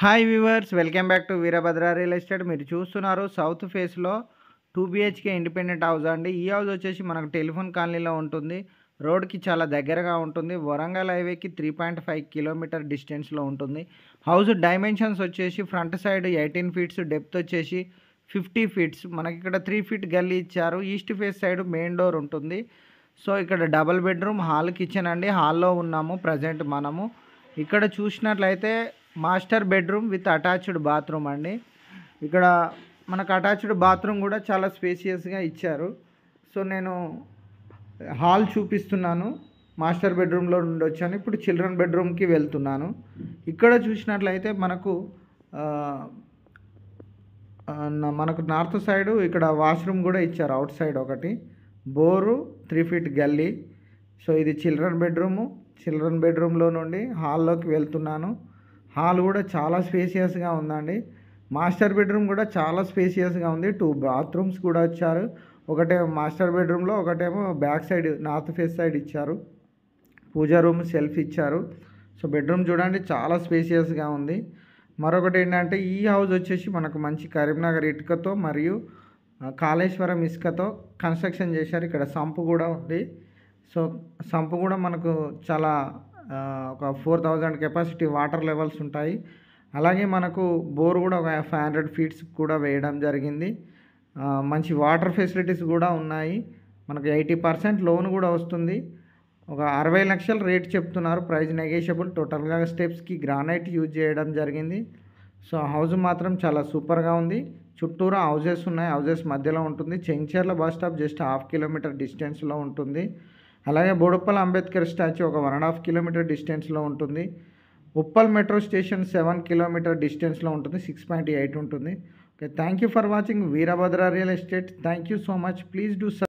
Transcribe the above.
hi viewers welcome back to Veerabhadra real estate మీరు చూస్తున్నారు south ఫేస్లో టూ బిహెచ్కే ఇండిపెండెంట్ హౌస్ అండి ఈ హౌస్ వచ్చేసి మనకు టెలిఫోన్ కాలనీలో ఉంటుంది రోడ్కి చాలా దగ్గరగా ఉంటుంది వరంగల్ హైవేకి త్రీ పాయింట్ ఫైవ్ కిలోమీటర్ డిస్టెన్స్లో ఉంటుంది హౌస్ డైమెన్షన్స్ వచ్చేసి front side eighteen feets depth వచ్చేసి ఫిఫ్టీ ఫీట్స్ మనకి ఇక్కడ త్రీ ఫీట్ గల్లీ ఇచ్చారు east face side main door ఉంటుంది సో ఇక్కడ డబల్ బెడ్రూమ్ హాల్ కిచెన్ అండి హాల్లో ఉన్నాము ప్రజెంట్ మనము ఇక్కడ చూసినట్లయితే master bedroom with attached bathroom అండి ఇక్కడ మనకు అటాచ్డ్ బాత్రూమ్ కూడా చాలా స్పేసియస్గా ఇచ్చారు సో నేను హాల్ చూపిస్తున్నాను మాస్టర్ బెడ్రూమ్లో నుండి వచ్చాను ఇప్పుడు చిల్డ్రన్ బెడ్రూమ్కి వెళ్తున్నాను ఇక్కడ చూసినట్లయితే మనకు మనకు నార్త్ సైడు ఇక్కడ వాష్రూమ్ కూడా ఇచ్చారు అవుట్ సైడ్ ఒకటి బోరు త్రీ ఫీట్ గల్లీ సో ఇది చిల్డ్రన్ బెడ్రూము చిల్డ్రన్ బెడ్రూమ్లో నుండి హాల్లోకి వెళ్తున్నాను హాల్ కూడా చాలా స్పేసియస్గా ఉందండి మాస్టర్ బెడ్రూమ్ కూడా చాలా స్పేసియస్గా ఉంది టూ బాత్రూమ్స్ కూడా ఇచ్చారు ఒకటే మాస్టర్ బెడ్రూమ్లో ఒకటేమో back side north face side ఇచ్చారు పూజా రూమ్ సెల్ఫ్ ఇచ్చారు సో బెడ్రూమ్ చూడండి చాలా స్పేసియస్గా ఉంది మరొకటి ఏంటంటే ఈ హౌస్ వచ్చేసి మనకు మంచి కరీంనగర్ ఇటుకతో మరియు కాళేశ్వరం ఇసుకతో కన్స్ట్రక్షన్ చేశారు ఇక్కడ సంపు కూడా ఉంది సో సంపు కూడా మనకు చాలా ఒక four thousand capacity water levels ఉంటాయి అలాగే మనకు బోర్ కూడా ఒక ఫైవ్ హండ్రెడ్ ఫీట్స్ కూడా వేయడం జరిగింది మంచి వాటర్ ఫెసిలిటీస్ కూడా ఉన్నాయి మనకు ఎయిటీ పర్సెంట్ లోన్ కూడా వస్తుంది ఒక అరవై లక్షల రేట్ చెప్తున్నారు ప్రైజ్ నెగేషియబుల్ టోటల్గా స్టెప్స్కి గ్రానైట్ యూజ్ చేయడం జరిగింది సో హౌస్ మాత్రం చాలా సూపర్గా ఉంది చుట్టూరా హౌజెస్ ఉన్నాయి హౌజెస్ మధ్యలో ఉంటుంది Chencharla bus stop just half kilometer డిస్టెన్స్లో ఉంటుంది అలాగే బోడుప్పల్ అంబేద్కర్ స్టాచ్యూ ఒక వన్ అండ్ హాఫ్ కిలోమీటర్ డిస్టెన్స్లో ఉంటుంది Uppal metro station seven kilometer డిస్టెన్స్లో ఉంటుంది సిక్స్ పాయింట్ ఎయిట్ ఉంటుంది okay thank you for watching Veerabhadra real estate thank you so much please do